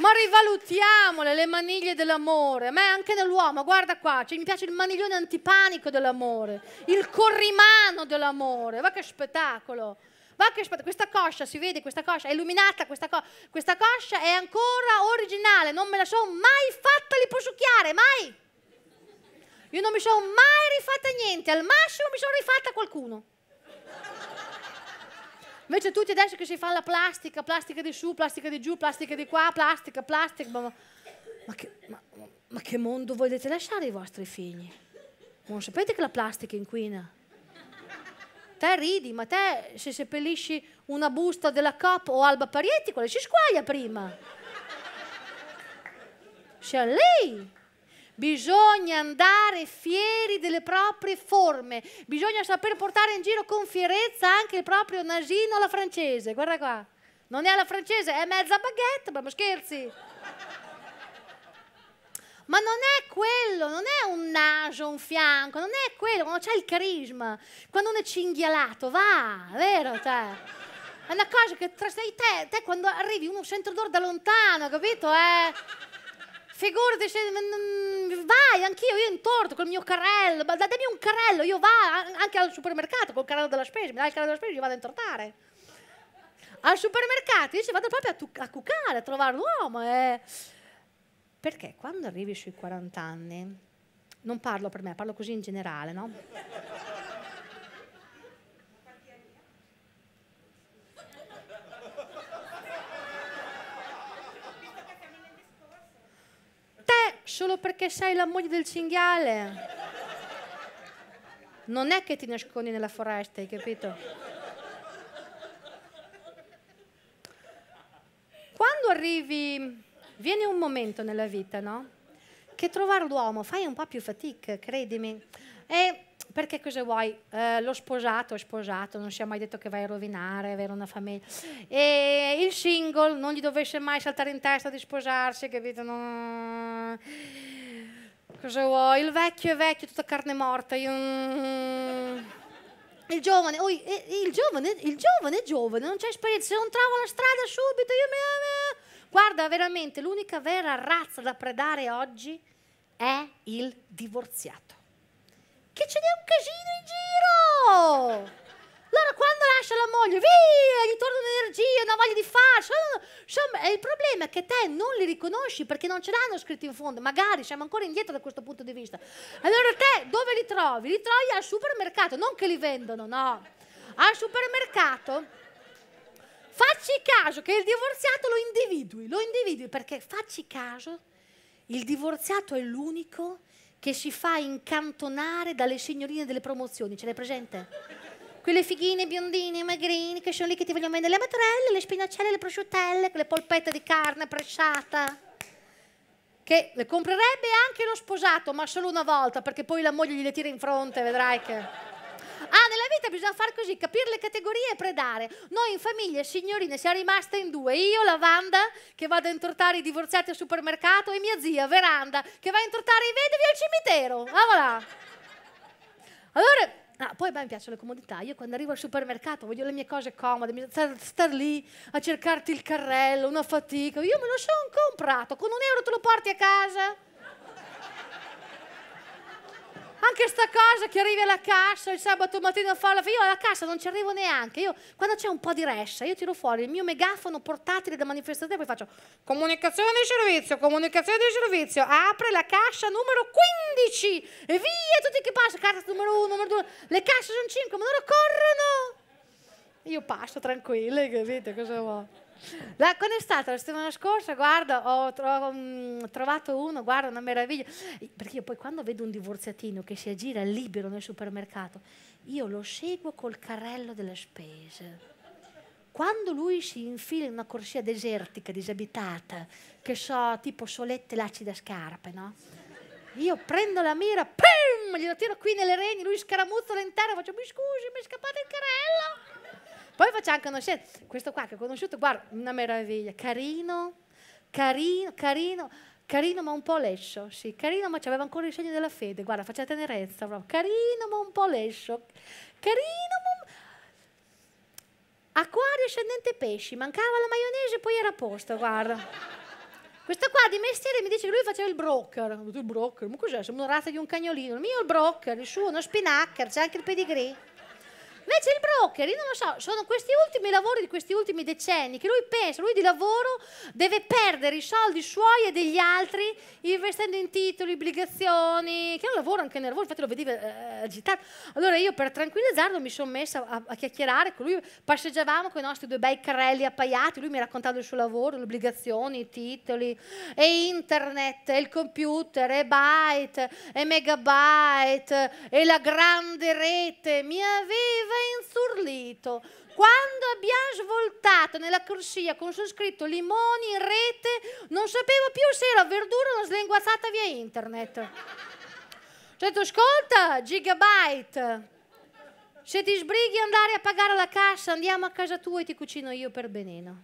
Ma rivalutiamole le maniglie dell'amore. ma è anche nell'uomo, guarda qua, cioè, mi piace il maniglione antipanico dell'amore, il corrimano dell'amore. Va che spettacolo! Va che spettacolo! Questa coscia, si vede questa coscia, è illuminata questa, co questa coscia, è ancora originale, non me la sono mai fatta liposucchiare, mai! Io non mi sono mai rifatta niente, al massimo mi sono rifatta qualcuno. Invece tutti adesso che si fanno la plastica, plastica di su, plastica di giù, plastica di qua, plastica, plastica. Ma, ma, che, ma, ma che mondo volete lasciare ai vostri figli? Non sapete che la plastica inquina? te ridi, ma te se seppellisci una busta della COP o Alba Parietti, quella si squaglia prima. C'è lei. Bisogna andare fieri delle proprie forme, bisogna saper portare in giro con fierezza anche il proprio nasino alla francese. Guarda qua, non è alla francese, è mezza baguette, ma scherzi. Ma non è quello, non è un naso, un fianco, non è quello, quando c'è il carisma, quando uno è cinghialato, va, vero? Cioè, è una cosa che tra sei te, te quando arrivi uno sente odore da lontano, capito? Eh? Figurati, cioè, vai, anch'io, io intorto col mio carrello, datemi un carrello, io vado anche al supermercato col carrello della spesa, mi dai il carrello della spesa, io vado a intortare. Al supermercato, io ci vado proprio a, tu- a cucare, a trovare l'uomo. Eh. Perché quando arrivi sui 40 anni, non parlo per me, parlo così in generale, no? solo perché sei la moglie del cinghiale. Non è che ti nascondi nella foresta, hai capito? Quando arrivi, viene un momento nella vita, no? Che trovare l'uomo fai un po' più fatica, credimi. E perché cosa vuoi? Eh, l'ho sposato, è sposato, non si è mai detto che vai a rovinare, avere una famiglia. E il single non gli dovesse mai saltare in testa di sposarsi, capito? No. Cosa vuoi? Il vecchio è vecchio, tutta carne morta. Io... Il giovane, oh, il, giovane, il giovane è giovane, non c'è esperienza, non trova la strada subito, io mi... Guarda, veramente, l'unica vera razza da predare oggi è il divorziato che ce n'è un casino in giro! Allora quando lascia la moglie, via, gli torna un'energia, una voglia di farcela. Cioè, insomma, il problema è che te non li riconosci perché non ce l'hanno scritto in fondo, magari siamo ancora indietro da questo punto di vista. Allora te dove li trovi? Li trovi al supermercato, non che li vendono, no. Al supermercato facci caso che il divorziato lo individui, lo individui perché facci caso, il divorziato è l'unico che si fa incantonare dalle signorine delle promozioni, ce l'hai presente? Quelle fighine biondine, magrine, che sono lì che ti vogliono vendere le matrelle, le spinacelle, le prosciutelle, quelle polpette di carne pressata, che le comprerebbe anche lo sposato, ma solo una volta, perché poi la moglie gliele tira in fronte, vedrai che... Ah, nella vita bisogna far così, capire le categorie e predare. Noi in famiglia, signorine, siamo rimaste in due. Io, Lavanda, che vado a intortare i divorziati al supermercato, e mia zia, Veranda, che va a intortare i vedovi al cimitero. Ah, voilà. Allora, Ah, poi beh, mi piacciono le comodità. Io quando arrivo al supermercato voglio le mie cose comode, mi star, star lì a cercarti il carrello, una fatica. Io me lo sono comprato, con un euro te lo porti a casa. Anche sta cosa che arrivi alla cassa il sabato mattina a farla, io alla cassa non ci arrivo neanche. Io quando c'è un po' di ressa, io tiro fuori il mio megafono portatile da manifestazione e poi faccio comunicazione di servizio, comunicazione di servizio, apre la cassa numero 15 e via tutti che passano, cassa numero 1, numero 2, le casse sono 5, ma loro corrono. Io passo tranquilla, capite cosa vuoi? La, quando è stata la settimana scorsa, guarda, ho tro mm, trovato uno, guarda, una meraviglia. Perché io poi quando vedo un divorziatino che si aggira libero nel supermercato, io lo seguo col carrello delle spese. Quando lui si infila in una corsia desertica, disabitata, che so, tipo solette, lacci da scarpe, no? Io prendo la mira, pim, glielo tiro qui nelle reni, lui scaramuzza in terra, faccio, mi scusi, mi è scappato il carrello. Poi facciamo conoscenza. questo qua che ho conosciuto, guarda, una meraviglia, carino, carino, carino, carino ma un po' lescio, sì, carino ma aveva ancora i segni della fede, guarda, faccia tenerezza, bro. carino ma un po' lescio, carino ma... Acquario ascendente pesci, mancava la maionese e poi era a posto, guarda. Questo qua di mestiere mi dice che lui faceva il broker. il broker? Ma cos'è? Siamo una razza di un cagnolino. Il mio è il broker, il suo uno spinaccher, c'è anche il pedigree. Invece il broker, io non lo so, sono questi ultimi lavori di questi ultimi decenni che lui pensa, lui di lavoro deve perdere i soldi suoi e degli altri investendo in titoli, obbligazioni, che è un lavoro anche nervoso, infatti lo vedeva eh, agitato. Allora io per tranquillizzarlo mi sono messa a, a, chiacchierare con lui, passeggiavamo con i nostri due bei carrelli appaiati, lui mi ha raccontato il suo lavoro, le obbligazioni, i titoli, e internet, e il computer, e byte, e megabyte, e la grande rete, mi aveva insurlito. Quando abbiamo svoltato nella corsia con su scritto limoni in rete, non sapevo più se era verdura o una slinguazzata via internet. Ho cioè, detto, ascolta, gigabyte, se ti sbrighi andare a pagare la cassa, andiamo a casa tua e ti cucino io per benino.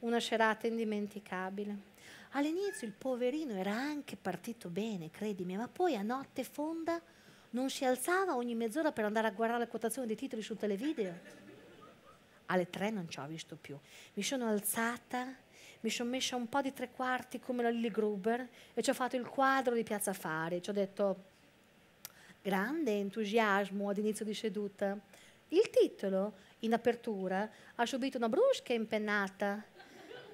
Una serata indimenticabile. All'inizio il poverino era anche partito bene, credimi, ma poi a notte fonda non si alzava ogni mezz'ora per andare a guardare la quotazione dei titoli sul televideo. Alle tre non ci ho visto più. Mi sono alzata, mi sono messa un po' di tre quarti come la Lily Gruber e ci ho fatto il quadro di Piazza Fari. Ci ho detto, grande entusiasmo ad inizio di seduta. Il titolo, in apertura, ha subito una brusca impennata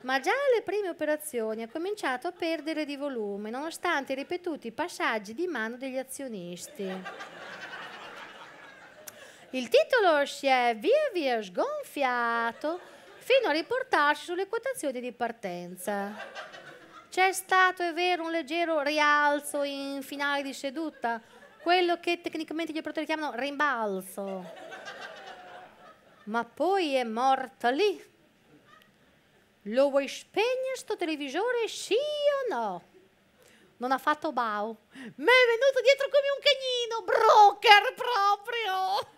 ma già alle prime operazioni ha cominciato a perdere di volume nonostante i ripetuti passaggi di mano degli azionisti. Il titolo si è via via sgonfiato fino a riportarsi sulle quotazioni di partenza. C'è stato, è vero, un leggero rialzo in finale di seduta, quello che tecnicamente gli operatori chiamano rimbalzo. Ma poi è morta lì lo vuoi spegnere sto televisore, sì o no? Non ha fatto Bau. Mi è venuto dietro come un cagnino, broker proprio.